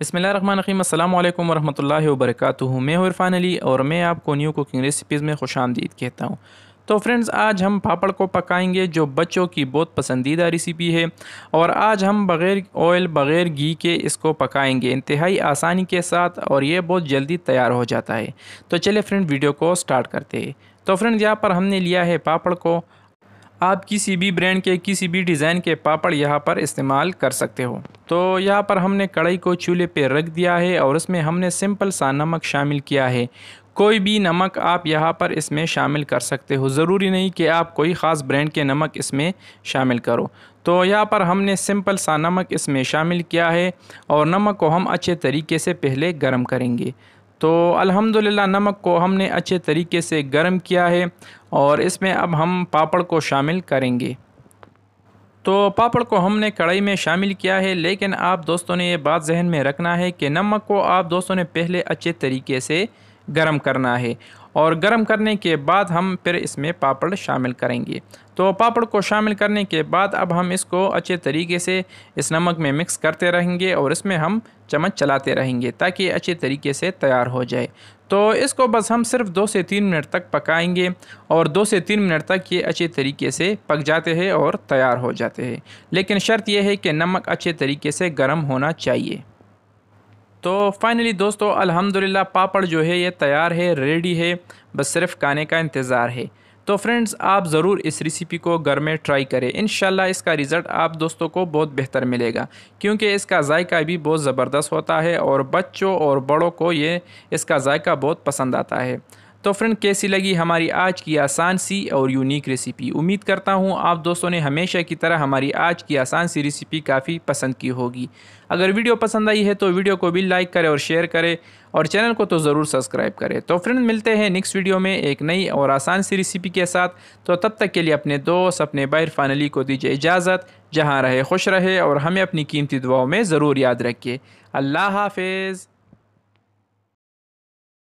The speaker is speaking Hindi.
बसमीम अल्लाम वरहमल वरक मैं हूँ इरफान अली और मैं आपको न्यू कुकिंग रेसिपीज़ में खुश आमदीद कहता हूँ तो फ्रेंड्स आज हम पापड़ को पकाएंगे जो बच्चों की बहुत पसंदीदा रेसिपी है और आज हम बग़ैर ऑयल बग़ैर घी के इसको पकाएंगे इंतहाई आसानी के साथ और ये बहुत जल्दी तैयार हो जाता है तो चले फ्रेंड वीडियो को स्टार्ट करते हैं तो फ्रेंड्स यहाँ पर हमने लिया है पापड़ को आप किसी भी ब्रांड के किसी भी डिज़ाइन के पापड़ यहाँ पर इस्तेमाल कर सकते हो तो यहाँ पर हमने कढ़ाई को चूल्हे पे रख दिया है और इसमें हमने सिंपल सा नमक शामिल किया है कोई भी नमक आप यहाँ पर इसमें शामिल कर सकते हो ज़रूरी नहीं कि आप कोई ख़ास ब्रांड के नमक इसमें शामिल करो तो यहाँ पर हमने सिंपल सा नमक इसमें शामिल किया है और नमक को हम अच्छे तरीके से पहले गर्म करेंगे तो अल्हम्दुलिल्लाह नमक को हमने अच्छे तरीके से गर्म किया है और इसमें अब हम पापड़ को शामिल करेंगे तो पापड़ को हमने कढ़ाई में शामिल किया है लेकिन आप दोस्तों ने यह बात जहन में रखना है कि नमक को आप दोस्तों ने पहले अच्छे तरीके से गर्म करना है और गर्म करने के बाद हम फिर इसमें पापड़ शामिल करेंगे तो पापड़ को शामिल करने के बाद अब हम इसको अच्छे तरीके से इस नमक में मिक्स करते रहेंगे और इसमें हम चम्मच चलाते रहेंगे ताकि अच्छे तरीके से तैयार हो जाए तो इसको बस हम सिर्फ दो से तीन मिनट तक पकाएंगे और दो से तीन मिनट तक ये अच्छे तरीके से पक जाते हैं और तैयार हो जाते हैं लेकिन शर्त यह है कि नमक अच्छे तरीके से गर्म होना चाहिए तो फाइनली दोस्तों अल्हम्दुलिल्लाह पापड़ जो है ये तैयार है रेडी है बस सिर्फ खाने का इंतज़ार है तो फ्रेंड्स आप ज़रूर इस रेसिपी को घर में ट्राई करें इन इसका रिज़ल्ट आप दोस्तों को बहुत बेहतर मिलेगा क्योंकि इसका जायका भी बहुत ज़बरदस्त होता है और बच्चों और बड़ों को ये इसका जायका बहुत पसंद आता है तो फ्रेंड कैसी लगी हमारी आज की आसान सी और यूनिक रेसिपी उम्मीद करता हूँ आप दोस्तों ने हमेशा की तरह हमारी आज की आसान सी रेसिपी काफ़ी पसंद की होगी अगर वीडियो पसंद आई है तो वीडियो को भी लाइक करें और शेयर करें और चैनल को तो ज़रूर सब्सक्राइब करें तो फ्रेंड मिलते हैं नेक्स्ट वीडियो में एक नई और आसान सी रेसिपी के साथ तो तब तक के लिए अपने दोस्त अपने बाहर फाइनली को दीजिए इजाज़त जहाँ रहे खुश रहे और हमें अपनी कीमती दुआओं में ज़रूर याद रखिए अल्लाह हाफिज़